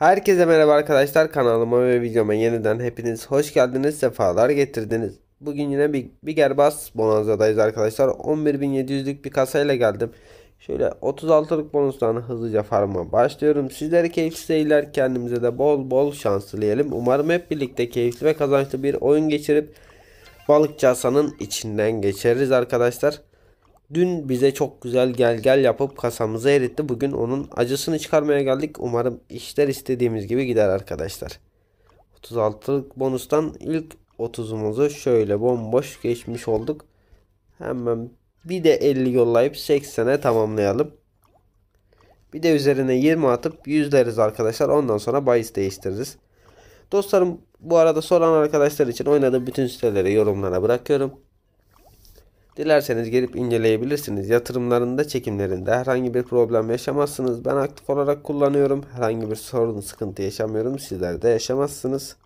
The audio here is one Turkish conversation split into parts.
Herkese merhaba arkadaşlar kanalıma ve videoma yeniden hepiniz hoş geldiniz sefalar getirdiniz. Bugün yine bir, bir gerbas bonanzadayız arkadaşlar 11.700'lük bir kasayla geldim. Şöyle 36'lık bonustan hızlıca farma başlıyorum. Sizlere keyifli seyirler kendimize de bol bol şans dileyelim. Umarım hep birlikte keyifli ve kazançlı bir oyun geçirip balıkçı Hasan'ın içinden geçeriz arkadaşlar. Dün bize çok güzel gel gel yapıp kasamızı eritti. Bugün onun acısını çıkarmaya geldik. Umarım işler istediğimiz gibi gider arkadaşlar. 36'lık bonustan ilk 30'umuzu şöyle bomboş geçmiş olduk. Hemen bir de 50 yollayıp 80'e tamamlayalım. Bir de üzerine 20 atıp yüzleriz arkadaşlar. Ondan sonra bahis değiştiririz. Dostlarım bu arada soran arkadaşlar için oynadığım bütün siteleri yorumlara bırakıyorum. Dilerseniz gelip inceleyebilirsiniz. Yatırımlarında, çekimlerinde herhangi bir problem yaşamazsınız. Ben aktif olarak kullanıyorum. Herhangi bir sorun, sıkıntı yaşamıyorum. Sizler de yaşamazsınız.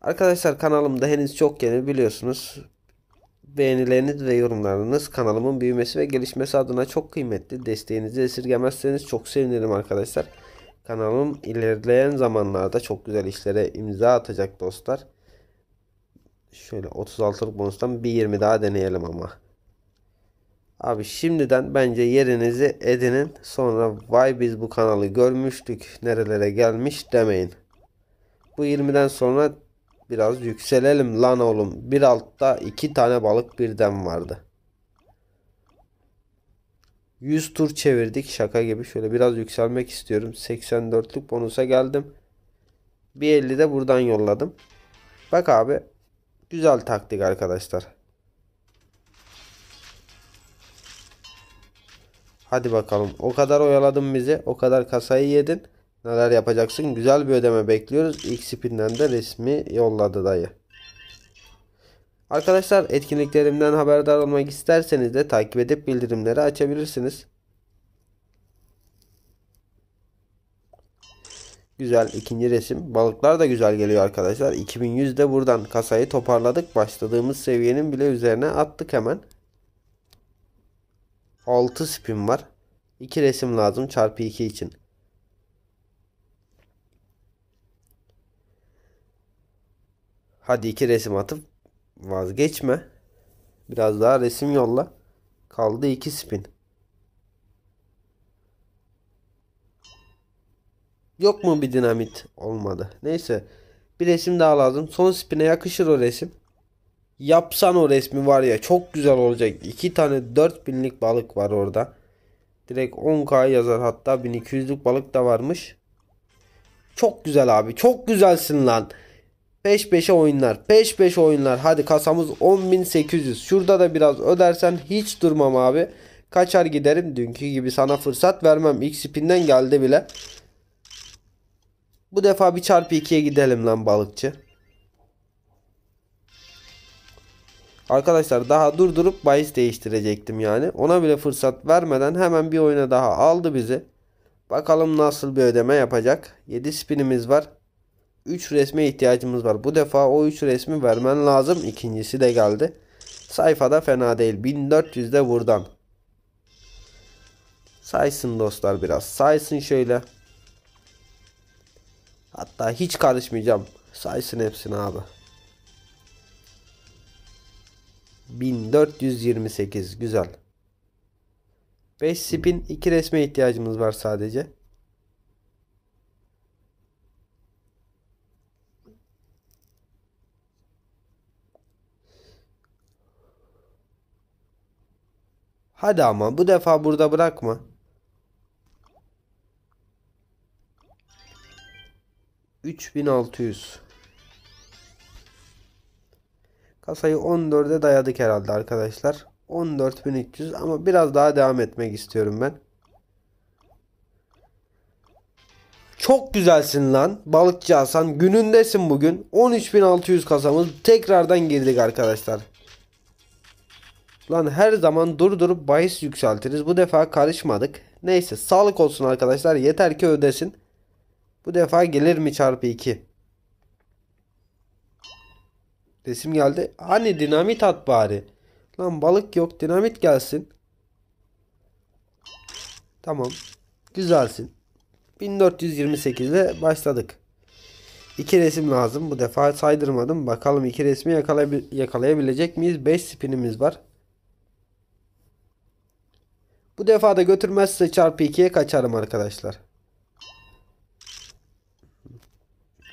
Arkadaşlar kanalımda henüz çok yeni biliyorsunuz. Beğenileriniz ve yorumlarınız kanalımın büyümesi ve gelişmesi adına çok kıymetli. Desteğinizi esirgemezseniz çok sevinirim arkadaşlar. Kanalım ilerleyen zamanlarda çok güzel işlere imza atacak dostlar. Şöyle 36'lık bonustan bir 20 daha deneyelim ama. Abi şimdiden bence yerinizi edinin. Sonra vay biz bu kanalı görmüştük. Nerelere gelmiş demeyin. Bu 20'den sonra biraz yükselelim lan oğlum. Bir altta iki tane balık birden vardı. 100 tur çevirdik şaka gibi. Şöyle biraz yükselmek istiyorum. 84'lük bonusa geldim. Bir 50 de buradan yolladım. Bak abi Güzel taktik arkadaşlar. Hadi bakalım. O kadar oyaladın bizi. O kadar kasayı yedin. Neler yapacaksın? Güzel bir ödeme bekliyoruz. İlk spinden de resmi yolladı dayı. Arkadaşlar etkinliklerimden haberdar olmak isterseniz de takip edip bildirimleri açabilirsiniz. Güzel ikinci resim. Balıklar da güzel geliyor arkadaşlar. 2100'de buradan kasayı toparladık. Başladığımız seviyenin bile üzerine attık hemen. 6 spin var. 2 resim lazım çarpı 2 için. Hadi 2 resim atıp vazgeçme. Biraz daha resim yolla. Kaldı 2 spin. Yok mu bir dinamit? Olmadı. Neyse. Bir resim daha lazım. Son spine yakışır o resim. Yapsan o resmi var ya çok güzel olacak. 2 tane 4000'lik balık var orada. Direkt 10k yazar hatta 1200'lük balık da varmış. Çok güzel abi. Çok güzelsin lan. 5 5'e oyunlar. 5 5 oyunlar. Hadi kasamız 10800. Şurada da biraz ödersen hiç durmam abi. Kaçar giderim dünkü gibi sana fırsat vermem. X spinden geldi bile. Bu defa bir çarpı ikiye gidelim lan balıkçı. Arkadaşlar daha durdurup bahis değiştirecektim yani. Ona bile fırsat vermeden hemen bir oyuna daha aldı bizi. Bakalım nasıl bir ödeme yapacak. 7 spinimiz var. 3 resme ihtiyacımız var. Bu defa o 3 resmi vermen lazım. İkincisi de geldi. Sayfada fena değil. 1400'de buradan. Saysın dostlar biraz. Saysın şöyle. Hatta hiç karışmayacağım. Saysın hepsini abi. 1428 güzel. 5 spin 2 resme ihtiyacımız var sadece. Hadi ama bu defa burada bırakma. 3600. Kasayı 14'e dayadık herhalde arkadaşlar. 14300 ama biraz daha devam etmek istiyorum ben. Çok güzelsin lan balıkçı Hasan. Günündesin bugün. 13600 kasamız tekrardan girdik arkadaşlar. Lan her zaman durdurup bahis yükseltiriz. Bu defa karışmadık. Neyse sağlık olsun arkadaşlar. Yeter ki ödesin. Bu defa gelir mi çarpı 2? Resim geldi. Hani dinamit at bari. Lan balık yok dinamit gelsin. Tamam. Güzelsin. 1428 ile başladık. İki resim lazım. Bu defa saydırmadım. Bakalım iki resmi yakalayabilecek miyiz? 5 spinimiz var. Bu defa da götürmezse çarpı 2'ye kaçarım arkadaşlar.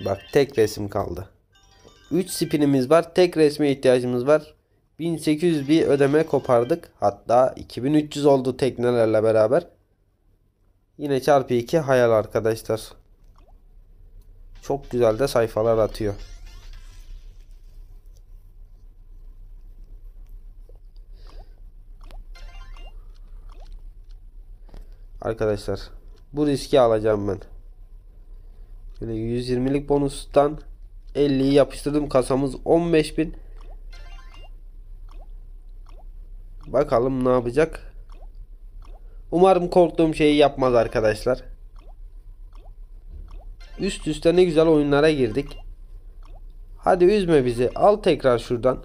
Bak tek resim kaldı. 3 spinimiz var. Tek resme ihtiyacımız var. 1800 bir ödeme kopardık. Hatta 2300 oldu teknelerle beraber. Yine çarpı 2 hayal arkadaşlar. Çok güzel de sayfalar atıyor. Arkadaşlar bu riski alacağım ben. Böyle 120'lik bonustan 50'yi yapıştırdım. Kasamız 15.000. Bakalım ne yapacak. Umarım korktuğum şeyi yapmaz arkadaşlar. Üst üste ne güzel oyunlara girdik. Hadi üzme bizi. Al tekrar şuradan.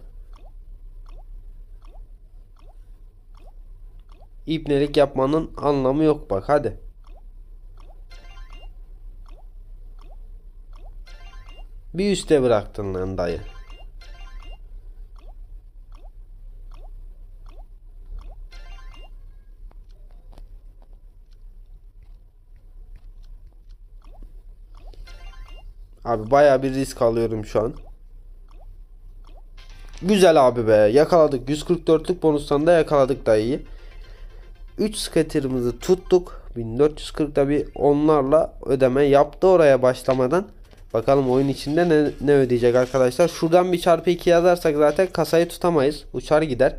İpnelik yapmanın anlamı yok bak hadi. Bir üste bıraktın lan dayı. Abi baya bir risk alıyorum şu an. Güzel abi be. Yakaladık. 144'lük bonustan da yakaladık dayıyı. 3 skaterimizi tuttuk. 1440'da bir onlarla ödeme yaptı oraya başlamadan. Bakalım oyun içinde ne, ne ödeyecek arkadaşlar. Şuradan bir çarpı 2 yazarsak zaten kasayı tutamayız. Uçar gider.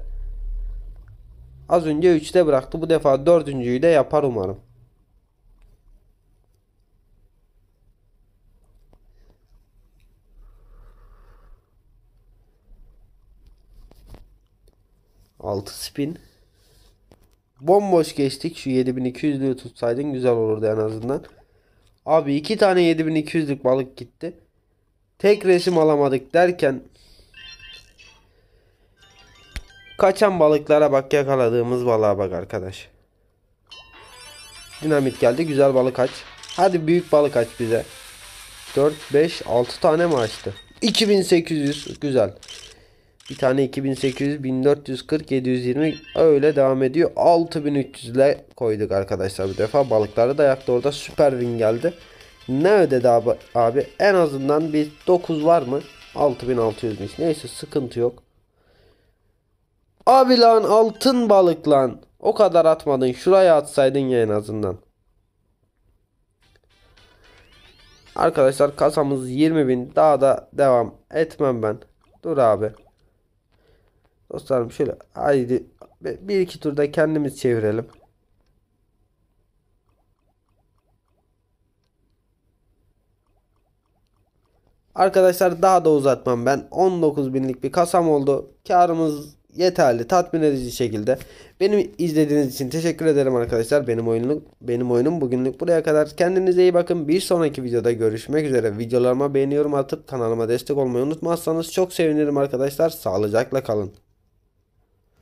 Az önce 3'te bıraktı. Bu defa 4.'ü de yapar umarım. Altı spin. Bomboş geçtik. Şu 7200 7200'lüğü tutsaydın güzel olurdu en azından. Abi iki tane 7200'lük balık gitti. Tek resim alamadık derken kaçan balıklara bak yakaladığımız balığa bak arkadaş. Dinamit geldi. Güzel balık aç. Hadi büyük balık aç bize. 4, 5, 6 tane mi açtı? 2800 güzel. Bir tane 2800, 1440, 720 öyle devam ediyor. 6300 ile koyduk arkadaşlar bu defa. balıkları da yaktı orada süper win geldi. Ne ödedi abi, abi? En azından bir 9 var mı? 6600 6600'müş. Neyse sıkıntı yok. Abi lan altın balık lan. O kadar atmadın. Şuraya atsaydın ya en azından. Arkadaşlar kasamız 20.000. Daha da devam etmem ben. Dur abi. Dostlarım şöyle haydi bir iki turda kendimiz çevirelim. Arkadaşlar daha da uzatmam ben. 19 binlik bir kasam oldu. Karımız yeterli, tatmin edici şekilde. Benim izlediğiniz için teşekkür ederim arkadaşlar. Benim oyunluk benim oyunum bugünlük buraya kadar. Kendinize iyi bakın. Bir sonraki videoda görüşmek üzere. Videolarıma yorum atıp kanalıma destek olmayı unutmazsanız çok sevinirim arkadaşlar. Sağlıcakla kalın.